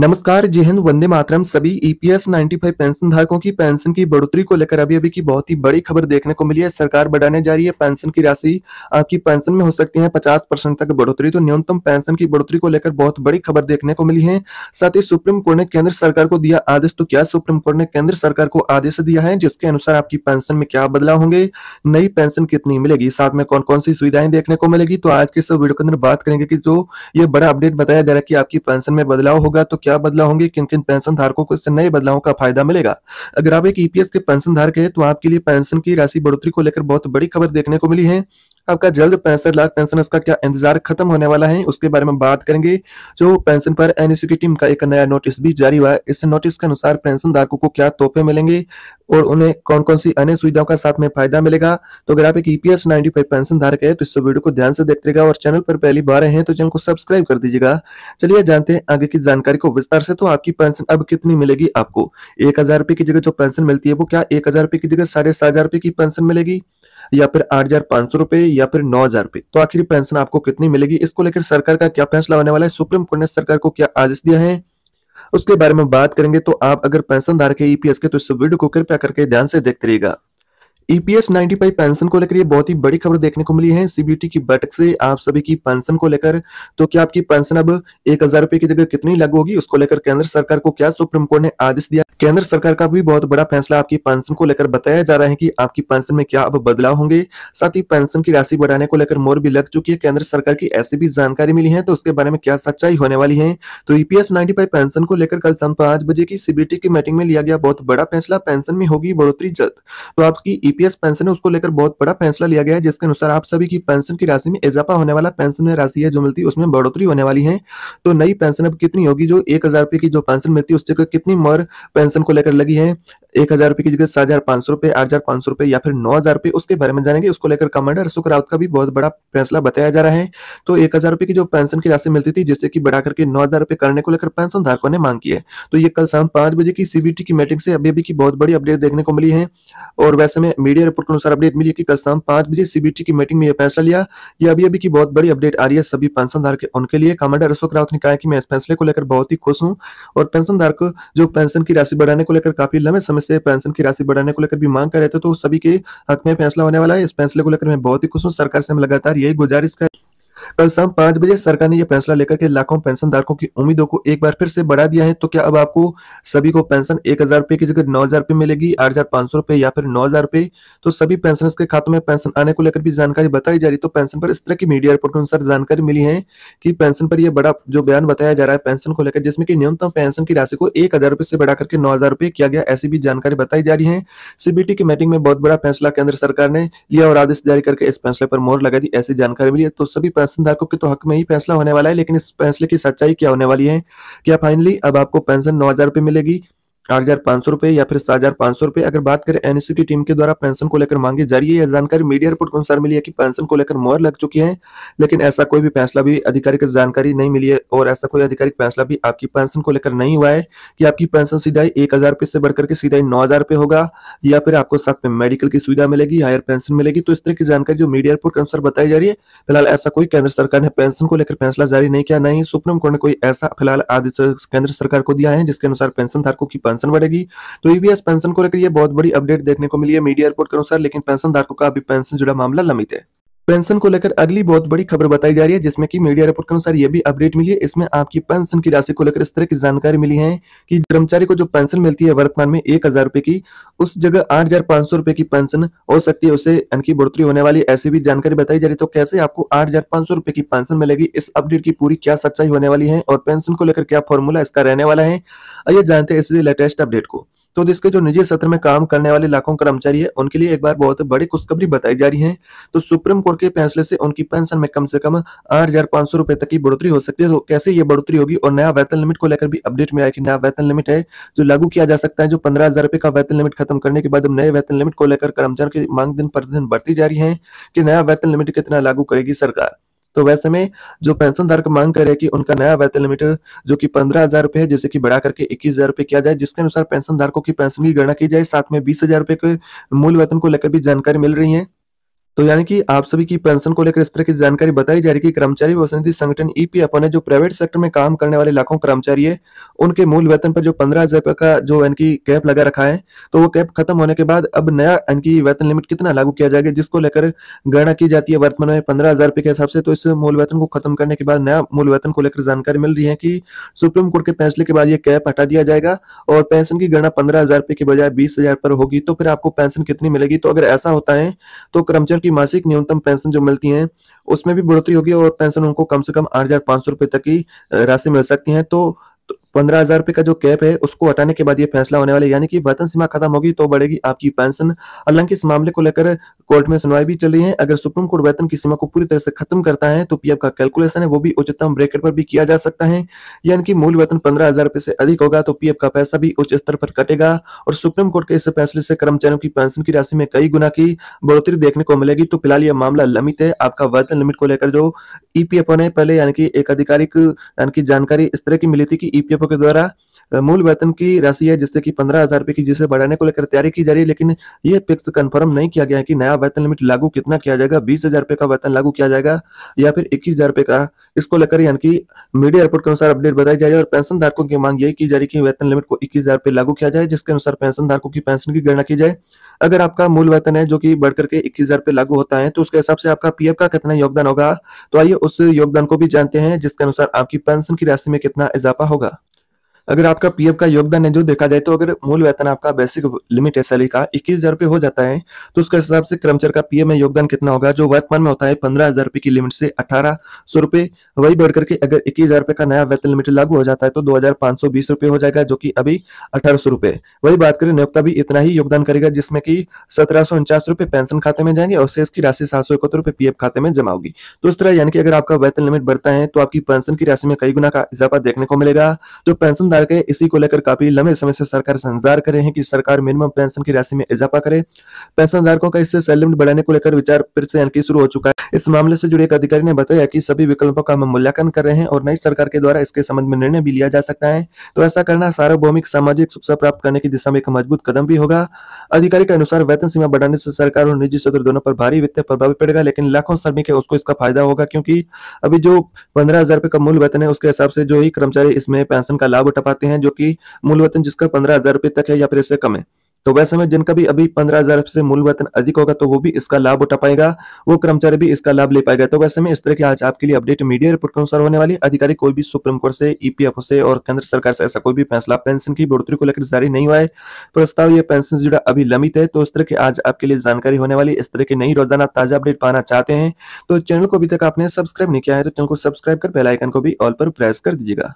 नमस्कार जय हिंद वंदे मातरम सभी ईपीएस e 95 पेंशन धारकों की पेंशन की बढ़ोतरी को लेकर अभी अभी की बहुत ही बड़ी खबर देखने को मिली है सरकार बढ़ाने जा रही है पेंशन की राशि आपकी पेंशन में हो सकती है 50 परसेंट तक बढ़ोतरी तो न्यूनतम पेंशन की बढ़ोतरी को लेकर बहुत बड़ी खबर देखने को मिली है साथ ही सुप्रीम कोर्ट ने केंद्र सरकार को दिया आदेश तो क्या सुप्रीम कोर्ट ने केंद्र सरकार को आदेश दिया है जिसके अनुसार आपकी पेंशन में क्या बदलाव होंगे नई पेंशन कितनी मिलेगी साथ में कौन कौन सी सुविधाएं देखने को मिलेगी तो आज के इस वीडियो के अंदर बात करेंगे की जो ये बड़ा अपडेट बताया जा रहा है की आपकी पेंशन में बदलाव होगा तो क्या बदलाव होंगे किन किन पेंशन धारकों को इससे नए बदलावों का फायदा मिलेगा अगर आप एक ईपीएस e के पेंशन धारक है तो आपके लिए पेंशन की राशि बढ़ोतरी को लेकर बहुत बड़ी खबर देखने को मिली है आपका जल्द पैंसठ लाख पेंशन का क्या इंतजार खत्म होने वाला है उसके बारे में बात करेंगे जो पेंशन पर एनएससी की टीम का एक नया नोटिस भी जारी हुआ है इस नोटिस के अनुसार पेंशन धारकों को क्या तोहफे मिलेंगे और उन्हें कौन कौन सी अन्य सुविधाओं का साथ में फायदा मिलेगा तो अगर आप एक ईपीएस नाइनटी फाइव पेंशन धारक है तो इस वीडियो को ध्यान से रहेगा और चैनल पर पहली बार हैं तो चैनल को सब्सक्राइब कर दीजिएगा चलिए जानते हैं आगे की जानकारी को विस्तार से तो आपकी पेंशन अब कितनी मिलेगी आपको एक हजार रुपए की जगह जो पेंशन मिलती है वो क्या एक हजार रुपए की जगह साढ़े सात हजार की पेंशन मिलेगी या फिर आठ हजार पांच सौ रुपए या फिर नौ हजार रुपए तो आखिर पेंशन आपको कितनी मिलेगी इसको लेकर सरकार का क्या फैसला होने वाला है सुप्रीम कोर्ट ने सरकार को क्या आदेश दिया है उसके बारे में बात करेंगे तो आप अगर पेंशन धारक है ईपीएस e के तो इस वीडियो को कृपया करके ध्यान से देखते रहिएगा ईपीएस e 95 पेंशन को लेकर ये बहुत ही बड़ी खबर देखने को मिली है सीबीटी की बैठक से आप सभी की पेंशन को लेकर तो क्या आपकी पेंशन अब एक हजार रुपए की जगह कितनी लागू होगी उसको लेकर केंद्र सरकार को क्या सुप्रीम कोर्ट ने आदेश दिया केंद्र सरकार का भी बहुत बड़ा फैसला आपकी पेंशन को लेकर बताया जा रहा है कि आपकी पेंशन में क्या अब बदलाव होंगे साथ ही पेंशन की राशि बढ़ाने को लेकर मोर भी लग चुकी है केंद्र सरकार की ऐसी भी जानकारी मिली है तो उसके बारे में क्या सच्चाई होने वाली है तो ईपीएस नाइन्टी पेंशन को लेकर कल शाम पांच बजे की सीबीटी की मीटिंग में लिया गया बहुत बड़ा फैसला पेंशन में होगी बढ़ोतरी जल्द तो आपकी ईपीएस e पेंशन है उसको लेकर बहुत बड़ा फैसला लिया गया है जिसके अनुसार आप सभी की पेंशन की राशि में इजाफा होने वाला पेंशन में राशि है जो मिलती है उसमें बढ़ोतरी होने वाली है तो नई पेंशन अब कितनी होगी जो एक हजार की जो पेंशन मिलती है उससे कितनी मोर पेंशन एक्सपेंशन को लेकर लगी है एक हजार रुपए की जगह सात हजार पांच सौ रुपए आठ हजार पांच सौ रुपए या फिर नौ हजार रुपए उसके बारे में जानेंगे उसको लेकर कमांडर अशोक राउत का भी बहुत बड़ा फैसला बताया जा रहा है तो एक हजार रुपए की जो पेंशन की राशि मिलती थी जिससे की बढ़ा करके नौ हजार रुपए करने को लेकर पेंशन धारकों ने मांग की है तो ये कल शाम पांच बजे की सीबीटी की मीटिंग से अभी अभी की बहुत बड़ी अपडेट देखने को मिली है और वैसे में मीडिया रिपोर्ट के अनुसार अपडेट मिली की कल शाम पांच बजे सीबीटी की मीटिंग में यह फैसला लिया ये अभी अभी की बहुत बड़ी अपडेट आ रही है सभी पेंशन धारक उनके लिए कमांडर अशोक राउत ने कहा कि मैं इस फैसले को लेकर बहुत ही खुश हूँ और पेंशन धारक जो पेंशन की राशि बढ़ाने को लेकर काफी लंबे समय से पेंशन की राशि बढ़ाने को लेकर भी मांग कर रहे थे तो सभी के हक में फैसला होने वाला है इस फैसले को लेकर मैं बहुत ही खुश हूँ सरकार से हम लगातार यही गुजारिश कर कल शाम पांच बजे सरकार ने यह फैसला लेकर के लाखों पेंशन धारकों की उम्मीदों को एक बार फिर से बढ़ा दिया है तो क्या अब आपको सभी को पेंशन एक हजार की जगह नौ हजार रुपए मिलेगी आठ हजार पांच सौ रुपए या फिर नौ हजार रुपए तो सभी पेंशनर्स के खातों में पेंशन आने को लेकर भी जानकारी बताई जा रही तो पेंशन पर इस तरह की मीडिया रिपोर्ट के अनुसार जानकारी मिली है कि पेंशन पर यह बड़ा जो बयान बताया जा रहा है पेंशन को लेकर जिसमें कि न्यूनतम पेंशन की राशि को एक हजार से बढ़ा करके नौ हजार किया गया ऐसी भी जानकारी बताई जा रही है सीबीटी की मीटिंग में बहुत बड़ा फैसला केंद्र सरकार ने लिया और आदेश जारी करके इस फैसले पर मोर लगा दी ऐसी जानकारी मिली है तो सभी पेंशन पेंशनधारकों के तो हक में ही फैसला होने वाला है लेकिन इस फैसले की सच्चाई क्या होने वाली है क्या फाइनली अब आपको पेंशन नौ हजार मिलेगी आठ हजार पांच सौ रुपए या फिर सात हजार पांच सौ रुपए अगर बात करें एनएसयू की e टीम के द्वारा पेंशन को लेकर मांगी जा रही है यह जानकारी मीडिया रिपोर्ट के अनुसार मिली है कि पेंशन को लेकर मोहर लग चुकी है लेकिन ऐसा कोई भी फैसला भी आधिकारिक जानकारी नहीं मिली है और ऐसा कोई आधिकारिक फैसला भी आपकी पेंशन को लेकर नहीं हुआ है कि आपकी पेंशन सीधा ही एक हजार से बढ़कर के सीधा ही नौ हजार होगा या फिर आपको साथ में मेडिकल की सुविधा मिलेगी हायर पेंशन मिलेगी तो इस तरह की जानकारी जो मीडिया रिपोर्ट के अनुसार बताई जा रही है फिलहाल ऐसा कोई केंद्र सरकार ने पेंशन को लेकर फैसला जारी नहीं किया नहीं सुप्रीम कोर्ट ने कोई ऐसा फिलहाल आदेश केंद्र सरकार को दिया है जिसके अनुसार पेंशन धारकों की पेंशन बढ़ेगी तो ईवीएस पेंशन को लेकर यह बहुत बड़ी अपडेट देखने को मिली है मीडिया रिपोर्ट के अनुसार लेकिन पेंशन धारकों का अभी पेंशन जुड़ा मामला लंबित है पेंशन को लेकर अगली बहुत बड़ी खबर बताई जा रही है जिसमें कि मीडिया रिपोर्ट के अनुसार यह भी अपडेट मिली है इसमें आपकी पेंशन की राशि को लेकर इस तरह की जानकारी मिली है कि कर्मचारी को जो पेंशन मिलती है वर्तमान में एक हजार रुपए की उस जगह आठ हजार पांच सौ रुपए की पेंशन हो सकती है उसे इनकी बढ़ोतरी होने वाली ऐसी भी जानकारी बताई जा रही है तो कैसे आपको आठ हजार पांच सौ रुपए की पेंशन मिलेगी इस अपडेट की पूरी क्या सच्चाई होने वाली है और पेंशन को लेकर क्या फॉर्मूला इसका रहने वाला है आइए जानते हैं इस लेटेस्ट अपडेट को तो देश के जो निजी सत्र में काम करने वाले लाखों कर्मचारी है उनके लिए एक बार बहुत बड़ी खुशखबरी बताई जा रही है तो सुप्रीम कोर्ट के फैसले से उनकी पेंशन में कम से कम आठ हजार पांच सौ रुपए तक की बढ़ोतरी हो सकती है तो कैसे ये बढ़ोतरी होगी और नया वेतन लिमिट को लेकर भी अपडेट मिला है कि नया वेतन लिमिट है जो लागू किया जा सकता है जो पंद्रह हजार रुपए का वेतन लिमिट खत्म करने के बाद नए वेतन लिमिट को लेकर कर्मचारियों की मांग दिन प्रतिदिन बढ़ती जा रही है कि नया वेतन लिमिट कितना लागू करेगी सरकार तो वैसे में जो पेंशन धारक मांग करे कि उनका नया वेतन लिमिट जो कि पंद्रह हजार रुपए है जैसे कि बढ़ा करके इक्कीस हजार रुपए किया जाए जिसके अनुसार पेंशन धारकों की पेंशन की गणना की जाए साथ में बीस हजार रुपए के मूल वेतन को लेकर भी जानकारी मिल रही है तो यानी कि आप सभी की पेंशन को लेकर इस तरह की जानकारी बताई जा रही है कि कर्मचारी व्यवस्था निधि संगठन ईपी ने जो प्राइवेट सेक्टर में काम करने वाले लाखों कर्मचारी है उनके मूल वेतन पर जो पंद्रह हजार का जो इनकी कैप लगा रखा है तो वो कैप खत्म होने के बाद अब नया इनकी वेतन लिमिट कितना लागू किया जाएगा जिसको लेकर गणना की जाती है वर्तमान में पंद्रह हजार के हिसाब से तो इस मूल वेतन को खत्म करने के बाद नया मूल वेतन को लेकर जानकारी मिल रही है कि सुप्रीम कोर्ट के फैसले के बाद ये कैप हटा दिया जाएगा और पेंशन की गणना पंद्रह हजार के बजाय बीस हजार पर होगी तो फिर आपको पेंशन कितनी मिलेगी तो अगर ऐसा होता है तो कर्मचारी की मासिक न्यूनतम पेंशन जो मिलती है उसमें भी बढ़ोतरी होगी और पेंशन उनको कम से कम आठ हजार पांच सौ रुपए तक की राशि मिल सकती है तो पंद्रह हजार रुपए का जो कैप है उसको हटाने के बाद ये फैसला होने वाला यानी कि वेतन सीमा खत्म होगी तो बढ़ेगी आपकी पेंशन हालांकि इस मामले को लेकर कोर्ट में सुनवाई भी चल रही है अगर सुप्रीम कोर्ट वेतन की सीमा को पूरी तरह से खत्म करता है तो पीएफ का कैलकुलेशन है वो भी उच्चतम ब्रेकेट पर भी किया जा सकता है यानी कि मूल वेतन पंद्रह हजार रुपए से अधिक होगा तो पीएफ का पैसा भी उच्च स्तर पर कटेगा और सुप्रीम कोर्ट के इस फैसले से कर्मचारियों की पेंशन की राशि में कई गुना की बढ़ोतरी देखने को मिलेगी तो फिलहाल यह मामला लंबित है आपका वेतन लिमिट को लेकर जो ईपीएफओ e ने पहले यानी कि एक आधिकारिक यानी कि जानकारी इस तरह की मिली थी कि ईपीएफ e विकल्पों के द्वारा मूल वेतन की राशि है जिससे कि पंद्रह हजार रुपए की जिसे बढ़ाने को लेकर तैयारी की जा रही है लेकिन यह फिक्स कंफर्म नहीं किया गया है कि नया वेतन लिमिट लागू कितना किया जाएगा बीस हजार रुपए का वेतन लागू किया जाएगा या फिर इक्कीस हजार रुपए का इसको लेकर यानी कि मीडिया रिपोर्ट के अनुसार अपडेट बताई जा रही है और पेंशन धारकों की मांग यही की जा रही है कि वेतन लिमिट को इक्कीस हजार रुपए लागू किया जाए जिसके अनुसार पेंशन धारकों की पेंशन की गणना की जाए अगर आपका मूल वेतन है जो कि बढ़कर के इक्कीस हजार रुपए लागू होता है तो उसके हिसाब से आपका पीएफ का कितना योगदान होगा तो आइए उस योगदान को भी जानते हैं जिसके अनुसार आपकी पेंशन की राशि में कितना इजाफा होगा अगर आपका पीएफ का योगदान है जो देखा जाए तो अगर मूल वेतन आपका बेसिक लिमिट है सैलरी का इक्कीस हजार रुपये हो जाता है तो उसके हिसाब से कर्मचारी का पीएफ में योगदान कितना होगा जो वर्तमान में होता है पंद्रह हजार रुपये की लिमिट से अठारह सौ रुपये वही बढ़ करके अगर इक्कीस हजार रुपये का नया वेतन लिमिट लागू हो जाता है तो दो हजार पांच सौ बीस रुपये हो जाएगा जो कि अभी अठारह सौ रुपये वही बात करें नियोक्ता भी इतना ही योगदान करेगा जिसमें कि सत्रह सौ उनचास रुपये पेंशन खाते में जाएंगे और शेष की राशि सात सौ इकहत्तर रुपये पीएफ खाते में जमा होगी तो इस तरह यानी कि अगर आपका वेतन लिमिट बढ़ता है तो आपकी पेंशन की राशि में कई गुना का इजाफा देखने को मिलेगा जो पेंशन दुकानदार गए इसी को लेकर काफी लंबे समय से सरकार से इंतजार कर रहे हैं कि सरकार मिनिमम पेंशन की राशि में इजाफा करे धारकों का इससे सैलरी बढ़ाने को लेकर विचार फिर से यानी शुरू हो चुका है इस मामले से जुड़े एक अधिकारी ने बताया कि सभी विकल्पों का मूल्यांकन कर रहे हैं और नई सरकार के द्वारा इसके संबंध में निर्णय भी लिया जा सकता है तो ऐसा करना सार्वभौमिक सामाजिक सुरक्षा प्राप्त करने की दिशा में एक मजबूत कदम भी होगा अधिकारी के अनुसार वेतन सीमा बढ़ाने से सरकार और निजी क्षेत्र दोनों पर भारी वित्तीय प्रभाव पड़ेगा लेकिन लाखों श्रमिक है उसको इसका फायदा होगा क्योंकि अभी जो पंद्रह हजार का मूल वेतन है उसके हिसाब से जो ही कर्मचारी इसमें पेंशन का लाभ उठा कर पाते हैं जो कि मूल वेतन जिसका पंद्रह हजार रुपए तक है या फिर इससे कम है तो वैसे में जिनका भी अभी पंद्रह हजार से मूल वेतन अधिक होगा तो वो भी इसका लाभ उठा पाएगा वो कर्मचारी भी इसका लाभ ले पाएगा तो वैसे में इस तरह की आज आपके लिए अपडेट मीडिया रिपोर्ट के अनुसार होने वाली अधिकारी कोई भी सुप्रीम कोर्ट से ईपीएफओ e से और केंद्र सरकार से ऐसा कोई भी फैसला पेंशन की बढ़ोतरी को लेकर जारी नहीं हुआ है प्रस्ताव यह पेंशन से जुड़ा अभी लंबित है तो इस तरह की आज आपके लिए जानकारी होने वाली इस तरह की नई रोजाना ताजा अपडेट पाना चाहते हैं तो चैनल को अभी तक आपने सब्सक्राइब नहीं किया है तो चैनल को सब्सक्राइब कर बेलाइकन को भी ऑल पर प्रेस कर दीजिएगा